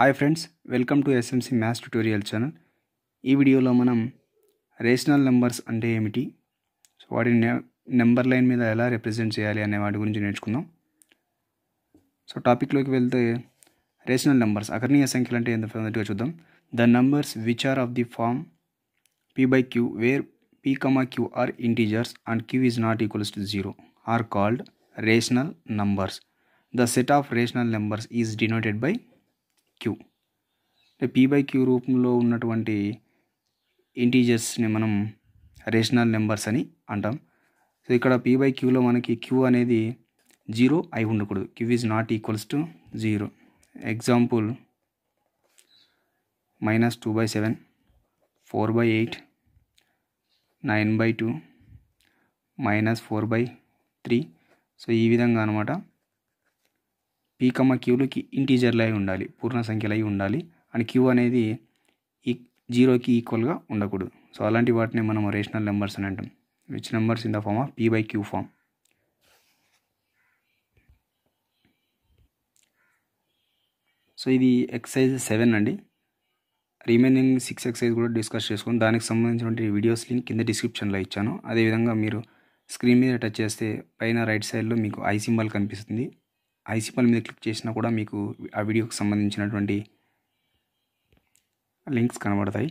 hi friends welcome to SMC maths tutorial channel ఈ వీడియోలో మనం రేషనల్ నెంబర్స్ అంటే ఏమిటి సో వాటిని నెంబర్ లైన్ మీద ఎలా రిప్రజెంట్ చేయాలి అనే వాటి గురించి నేర్చుకుందాం సో టాపిక్లోకి వెళ్తే రేషనల్ నెంబర్స్ అకర్ణీయ సంఖ్యలు అంటే ఎంత మొదటిగా చూద్దాం the numbers which are of the form P by Q where P comma Q are integers and Q is not equals to zero are called rational numbers the set of rational numbers is denoted by Q P by Q రూపంలో ఉన్నటువంటి ఇంటీజర్స్ని మనం rational numbers అని అంటాం so ఇక్కడ P by క్యూలో మనకి queue అనేది zero అయి ఉండకూడదు Q is not equals to zero example minus two by seven four by eight nine by two minus four by three so ఈ విధంగా అనమాట పీ కమ్మ క్యూలకి ఇంటీజర్లు అయి ఉండాలి పూర్ణ సంఖ్యలు అయి ఉండాలి అండ్ క్యూ అనేది ఈ జీరోకి ఈక్వల్గా ఉండకూడదు సో అలాంటి వాటిని మనం రేషనల్ నెంబర్స్ అని అంటాం which numbers in the form of P by Q form so ఇది ఎక్సైజ్ సెవెన్ అండి రిమైనింగ్ సిక్స్ ఎక్సైజ్ కూడా డిస్కస్ చేసుకుని దానికి సంబంధించినటువంటి వీడియోస్ లింక్ కింద డిస్క్రిప్షన్లో ఇచ్చాను అదేవిధంగా మీరు స్క్రీన్ మీద టచ్ చేస్తే పైన రైట్ సైడ్లో మీకు ఐ సింబల్ కనిపిస్తుంది ఐసిపల్ మీద క్లిక్ చేసినా కూడా మీకు ఆ వీడియోకి సంబంధించినటువంటి లింక్స్ కనబడతాయి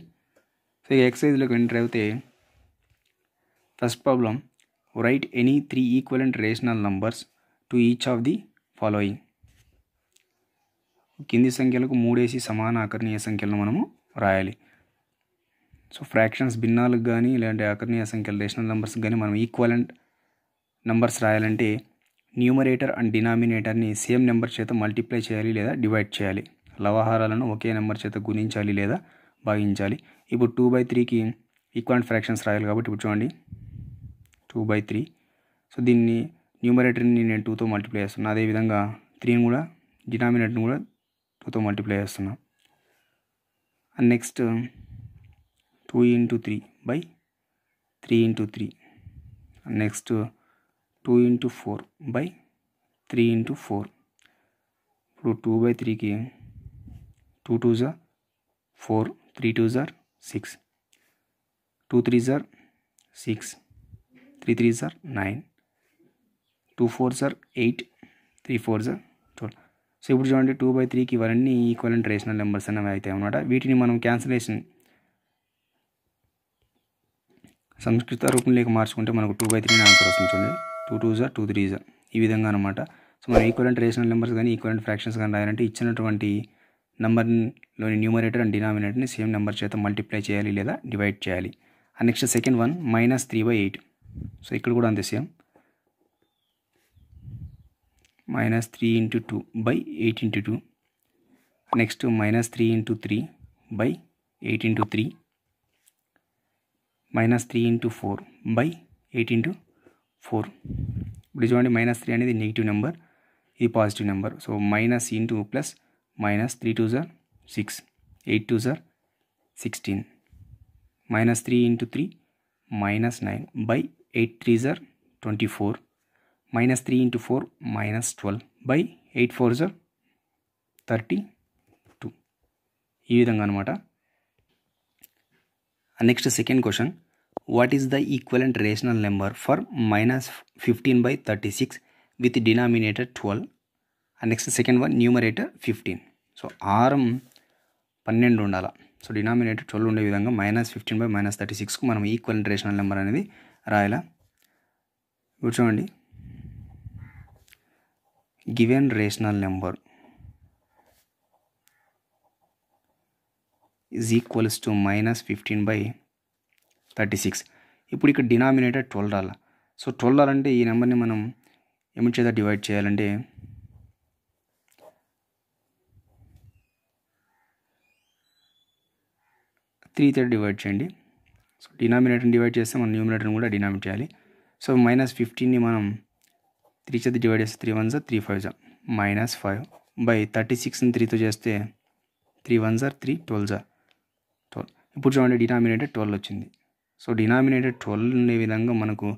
సో ఈ ఎక్సైజ్లోకి ఎంటర్ అయితే first problem write any three equal and rational numbers to each of the following కింది సంఖ్యలకు మూడేసి సమాన ఆకర్ణీయ సంఖ్యలను మనము రాయాలి సో ఫ్రాక్షన్స్ భిన్నాలకు కానీ లేదంటే ఆకర్ణీయ సంఖ్యలు రేషనల్ నంబర్స్కి కానీ మనం ఈక్వలెంట్ నెంబర్స్ రాయాలంటే న్యూమరేటర్ అండ్ డినామినేటర్ని సేమ్ నెంబర్ చేత మల్టిప్లై చేయాలి లేదా డివైడ్ చేయాలి లవహారాలను ఒకే నెంబర్ చేత గుణించాలి లేదా భాగించాలి ఇప్పుడు టూ బై త్రీకి ఈక్వాంట్ ఫ్రాక్షన్స్ రాయాలి కాబట్టి ఇప్పుడు చూడండి టూ బై త్రీ సో దీన్ని న్యూమరేటర్ని నేను టూతో మల్టిప్లై చేస్తున్నాను అదేవిధంగా త్రీని కూడా డినామినేటర్ని కూడా టూతో మల్టిప్లై చేస్తున్నా and next two into three by three into three next two into four by three into four ఇప్పుడు టూ బై త్రీకి టూ టూ జార్ ఫోర్ త్రీ టూ జార్ సిక్స్ టూ త్రీ జార్ సిక్స్ త్రీ త్రీ జార్ nine two four జార్ eight three four జార్ twelve so ఇప్పుడు చూడండి టూ బై త్రీకి ఇవన్నీ ఈక్వలెంట్ రేషనల్ నెంబర్స్ అనేవి అయితే అన్నమాట వీటిని మనం క్యాన్సిలేషన్ సంస్కృత రూపంలోకి మార్చుకుంటే మనకు టూ బై త్రీ ఆన్సర్ వస్తుంది చూడండి టూ టూ జా టూ త్రీ జా ఈ విధంగా అనమాట సో మనం ఈక్వలెంట్ రేషనల్ నెంబర్స్ కానీ ఈక్వలెంట్ ఫ్రాక్షన్స్ కానీ రాయాలంటే ఇచ్చినటువంటి నంబర్లోని న్యూమరేటర్ అండ్ డినామినేటర్ని సేమ్ నెంబర్ చేత మల్టిప్లై చేయాలి లేదా డివైడ్ చేయాలి and next second one minus three by eight so ఇక్కడ కూడా అంతే same minus three into two by eight into two next minus three into three by eight into three minus three into four by eight into four ఇప్పుడు చూడండి minus three అనేది negative number ఇది positive number so minus into plus minus three two జార్ six eight two జార్ sixteen minus three into three minus nine by eight three జార్ twenty four minus three into four minus twelve by eight four జార్ thirty two ఈ విధంగా అనమాట next second question what is the equivalent rational number for minus 15 by 36 with denominator 12 and next second one numerator 15 so హారం పన్నెండు ఉండాలి so denominator twelve ఉండే విధంగా minus fifteen by minus thirty సిక్స్కు మనం ఈక్వల్ రేషనల్ నెంబర్ అనేది రాయాలా ఇప్పుడు చూడండి given rational number is equals to minus fifteen by thirty six ఇప్పుడు ఇక్కడ డినామినేటర్ ట్వెల్వ్ రాల సో ట్వెల్వ్ రాలంటే అంటే ఈ నెంబర్ని మనం ఏమి చేత డివైడ్ చేయాలంటే త్రీ థర్టీ డివైడ్ చేయండి సో డినామినేటర్ని డివైడ్ చేస్తే మనం న్యూమినేటర్ని కూడా డినామినేట్ చేయాలి సో మైనస్ ఫిఫ్టీన్ని మనం త్రీ చేత డివైడ్ చేస్తే త్రీ వన్ సార్ త్రీ ఫైవ్ సార్ మైనస్ ఫైవ్ బై థర్టీ సిక్స్ని త్రీతో చేస్తే త్రీ వన్ సార్ త్రీ ట్వెల్వ్ సార్ ట్వెల్వ్ ఇప్పుడు చూడండి డినామినేటర్ ట్వెల్వ్ వచ్చింది సో డినామినేటర్ ట్వెల్వ్ ఉండే విధంగా మనకు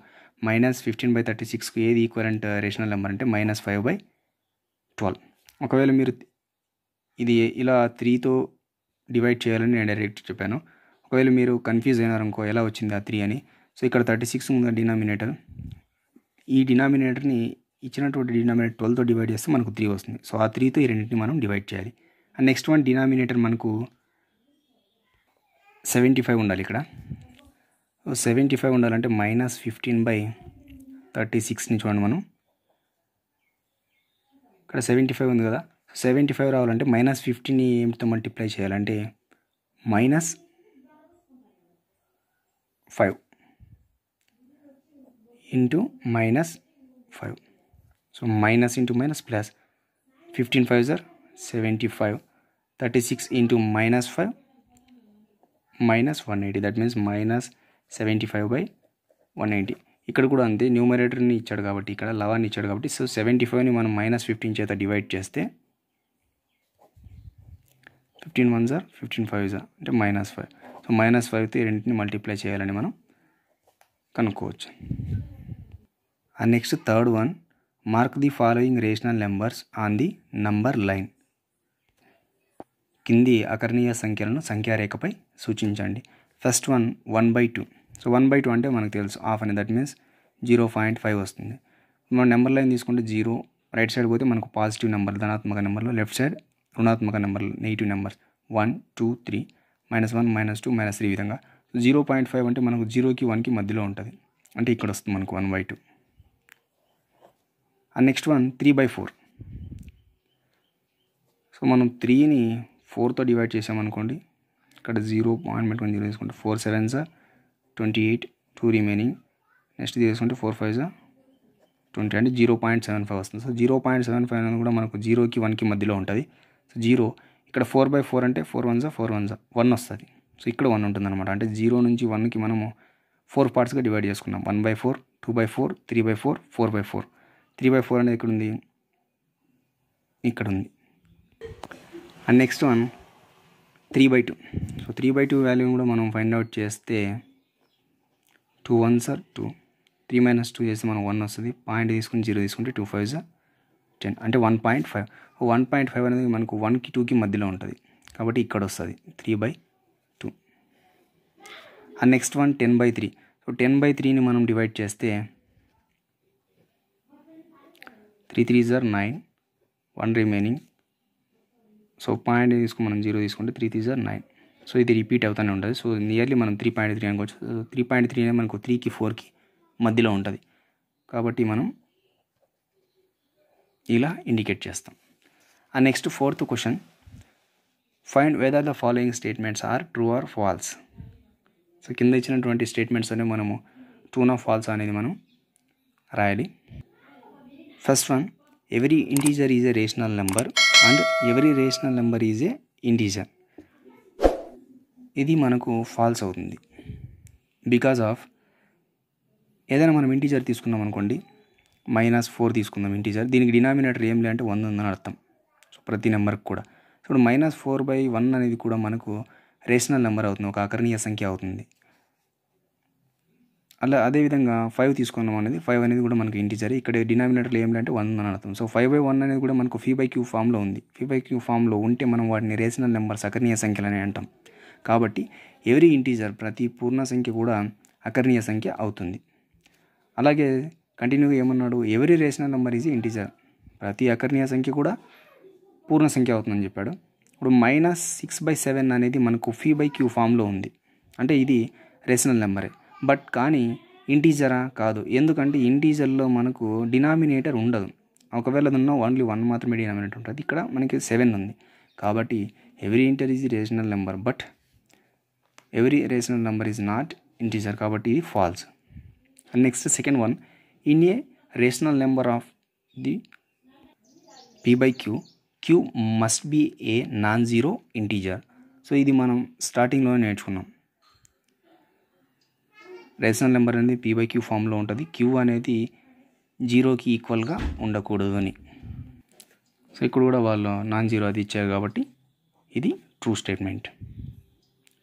మైనస్ ఫిఫ్టీన్ బై థర్టీ సిక్స్కి ఏది ఈక్వరెంట్ రేషనల్ నెంబర్ అంటే మైనస్ ఫైవ్ బై ట్వెల్వ్ ఒకవేళ మీరు ఇది ఇలా త్రీతో డివైడ్ చేయాలని నేను డైరెక్ట్ చెప్పాను ఒకవేళ మీరు కన్ఫ్యూజ్ అయినారు అనుకో ఎలా వచ్చింది ఆ త్రీ అని సో ఇక్కడ థర్టీ సిక్స్ ఉంది డినామినేటర్ ఈ డినామినేటర్ని ఇచ్చినటువంటి డినామినేటర్ ట్వెల్వ్తో డివైడ్ చేస్తే మనకు త్రీ వస్తుంది సో ఆ త్రీతో ఈ రెండింటిని మనం డివైడ్ చేయాలి అండ్ నెక్స్ట్ వన్ డినామినేటర్ మనకు సెవెంటీ ఫైవ్ ఉండాలి ఇక్కడ సెవెంటీ ఫైవ్ ఉండాలంటే మైనస్ ఫిఫ్టీన్ బై థర్టీ సిక్స్ని చూడండి మనం ఇక్కడ సెవెంటీ ఫైవ్ ఉంది కదా సెవెంటీ ఫైవ్ రావాలంటే మైనస్ ఫిఫ్టీని ఏమిటితో మల్టిప్లై చేయాలంటే minus five into minus five so minus into minus plus fifteen five సార్ seventy five thirty six into minus five minus one eighty that means minus seventy five by one ninety ఇక్కడ కూడా అంతే న్యూమరేటర్ని ఇచ్చాడు కాబట్టి ఇక్కడ లవాన్ని ఇచ్చాడు కాబట్టి సో సెవెంటీ ఫైవ్ని మనం మైనస్ ఫిఫ్టీన్ చేత డివైడ్ చేస్తే ఫిఫ్టీన్ వన్ సార్ ఫిఫ్టీన్ ఫైవ్ సార్ అంటే మైనస్ ఫైవ్ సో మైనస్ ఫైవ్తో రెండింటిని మల్టిప్లై చేయాలని మనం కనుక్కోవచ్చు ఆ next third one mark the following rational numbers on the number line కింది అకర్ణీయ సంఖ్యలను సంఖ్యారేఖపై సూచించండి first one one by two so one by two అంటే మనకు తెలుసు హాఫ్ అనే that means zero point five వస్తుంది మనం నెంబర్ లైన్ తీసుకుంటే జీరో రైట్ సైడ్ పోతే మనకు పాజిటివ్ నెంబర్ ధనాత్మక నెంబర్లు లెఫ్ట్ సైడ్ రుణాత్మక నెంబర్లు negative numbers one two three minus one minus two minus three విధంగా జీరో పాయింట్ ఫైవ్ అంటే మనకు జీరోకి వన్కి మధ్యలో ఉంటుంది అంటే ఇక్కడ వస్తుంది మనకు one by two and next one three by four so మనం త్రీని ఫోర్తో డివైడ్ చేసామనుకోండి ఇక్కడ జీరో పాయింట్ పెట్టుకొని జీరో తీసుకుంటే ఫోర్ సెవెన్ సార్ twenty eight two remaining next తీసుకుంటే ఫోర్ ఫైవ్ జా ట్వంటీ అంటే జీరో పాయింట్ సెవెన్ ఫైవ్ వస్తుంది so zero point seven five అని కూడా మనకు జీరోకి వన్కి మధ్యలో ఉంటుంది సో జీరో ఇక్కడ ఫోర్ బై ఫోర్ అంటే ఫోర్ వన్ జా ఫోర్ వన్ జా వన్ వస్తుంది సో ఇక్కడ వన్ ఉంటుంది అనమాట అంటే జీరో నుంచి వన్కి మనము ఫోర్ పార్ట్స్గా డివైడ్ చేసుకున్నాం one by four two by four three by four four by four three by four అనేది ఇక్కడ ఉంది ఇక్కడ ఉంది and next one three by two so three by two value కూడా మనం ఫైండ్ అవుట్ చేస్తే టూ వన్ సార్ టూ త్రీ మైనస్ టూ చేస్తే మనం వన్ వస్తుంది పాయింట్ తీసుకుని జీరో తీసుకుంటే టూ ఫైవ్ సార్ టెన్ అంటే one point five one point five అనేది మనకు వన్కి టూకి మధ్యలో ఉంటుంది కాబట్టి ఇక్కడ వస్తుంది three by two and next one ten by three so ten by త్రీని మనం డివైడ్ చేస్తే త్రీ త్రీ జార్ nine one remaining so point తీసుకుని మనం జీరో తీసుకుంటే త్రీ త్రీ జార్ నైన్ సో ఇది రిపీట్ అవుతూనే ఉంటుంది సో నియర్లీ మనం త్రీ పాయింట్ త్రీ అనుకోవచ్చు త్రీ పాయింట్ త్రీ అనేది మనకు త్రీకి ఫోర్కి మధ్యలో ఉంటుంది కాబట్టి మనం ఇలా ఇండికేట్ చేస్తాం ఆ next fourth question find whether the following statements are true or false so కింద ఇచ్చినటువంటి స్టేట్మెంట్స్ అనేవి మనము టూన్ ఆఫ్ ఫాల్స్ అనేది మనం రాయాలి first one every integer is a rational number and every rational number is a integer ఇది మనకు falls అవుతుంది బికాజ్ ఆఫ్ ఏదైనా మనం ఇంటీజర్ తీసుకున్నాం అనుకోండి మైనస్ ఫోర్ తీసుకుందాం ఇంటీజర్ దీనికి డినామినేటర్ ఏం లే అంటే వన్ ఉందని అర్థం సో ప్రతి నెంబర్కి కూడా so minus four by one అనేది కూడా మనకు రేషనల్ నెంబర్ అవుతుంది ఒక ఆకర్ణీయ సంఖ్య అవుతుంది అలా అదేవిధంగా ఫైవ్ తీసుకున్నాం అనేది ఫైవ్ అనేది కూడా మనకు ఇంటీజర్ ఇక్కడ డినామినేటర్ ఏం లేదంటే వన్ ఉందని అర్థం సో ఫైవ్ బై వన్ అనేది కూడా మనకు ఫీ బై క్యూ ఫామ్లో ఉంది ఫీ బై క్యూ ఫామ్లో ఉంటే మనం వాటిని రేషనల్ నెంబర్స్ అకరణీయ సంఖ్యలు అని అంటాం కాబట్టి ఎవరీ ఇంటీజర్ ప్రతి పూర్ణ సంఖ్య కూడా అకర్ణీయ సంఖ్య అవుతుంది అలాగే కంటిన్యూగా ఏమన్నాడు every rational number is integer ప్రతి అకర్ణీయ సంఖ్య కూడా పూర్ణ సంఖ్య అవుతుందని చెప్పాడు ఇప్పుడు మైనస్ సిక్స్ బై సెవెన్ అనేది మనకు ఫీ బై క్యూ ఫామ్లో ఉంది అంటే ఇది రేషనల్ నెంబరే బట్ కానీ ఇంటీజరా కాదు ఎందుకంటే ఇంటీజర్లో మనకు డినామినేటర్ ఉండదు ఒకవేళ ఉన్న ఓన్లీ వన్ మాత్రమే డినామినేటర్ ఉంటుంది ఇక్కడ మనకి సెవెన్ ఉంది కాబట్టి every integer is rational number but every rational number is not integer కాబట్టి ఇది false and next second one in a rational number of the p by q q must be a non zero integer so ఇది మనం స్టార్టింగ్లో నేర్చుకున్నాం rational number అనేది p by q ఫామ్లో ఉంటుంది queue అనేది జీరోకి ఈక్వల్గా ఉండకూడదు అని సో ఇక్కడ కూడా వాళ్ళు నాన్ జీరో అది ఇచ్చారు కాబట్టి ఇది true statement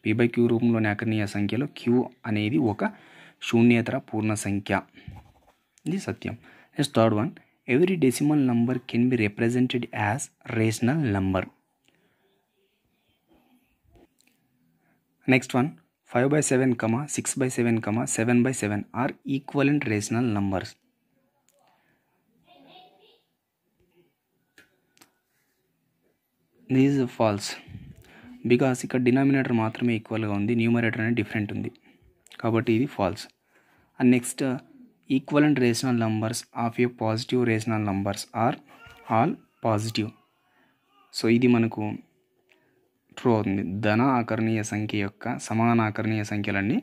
p by by q రూపంలోని అకర్ణీయ సంఖ్యలో క్యూ అనేది ఒక శూన్యేతర పూర్ణ సంఖ్య ఇది సత్యం next third one every decimal number can be represented as rational number next one five by seven comma six by seven comma seven by seven are equal and rational numbers these false because ఇక్కడ denominator మాత్రమే ఈక్వల్గా ఉంది numerator అనేది different ఉంది కాబట్టి ఇది false and next equivalent rational numbers of a positive rational numbers are all positive so ఇది మనకు ట్రూ అవుతుంది ధన ఆకరణీయ సంఖ్య యొక్క సమాన ఆకరణీయ సంఖ్యలన్నీ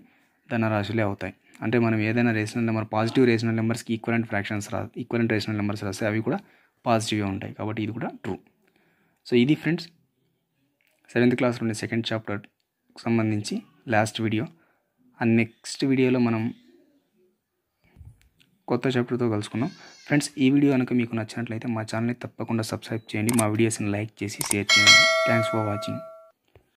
ధనరాశులే అవుతాయి అంటే మనం ఏదైనా రేషనల్ నెంబర్ పాజిటివ్ రేషనల్ నెంబర్స్కి ఈక్వలెంట్ ఫ్రాక్షన్స్ రా ఈక్వలెంట్ రేషనల్ నెంబర్స్ రాస్తే అవి కూడా పాజిటివ్గా ఉంటాయి కాబట్టి ఇది కూడా ట్రూ సో ఇది ఫ్రెండ్స్ సెవెంత్ క్లాస్లోని సెకండ్ చాప్టర్ సంబంధించి లాస్ట్ వీడియో అండ్ నెక్స్ట్ వీడియోలో మనం కొత్త చాప్టర్తో కలుసుకుందాం ఫ్రెండ్స్ ఈ వీడియో కనుక మీకు నచ్చినట్లయితే మా ఛానల్ని తప్పకుండా సబ్స్క్రైబ్ చేయండి మా వీడియోస్ని లైక్ చేసి షేర్ చేయండి థ్యాంక్స్ ఫర్ వాచింగ్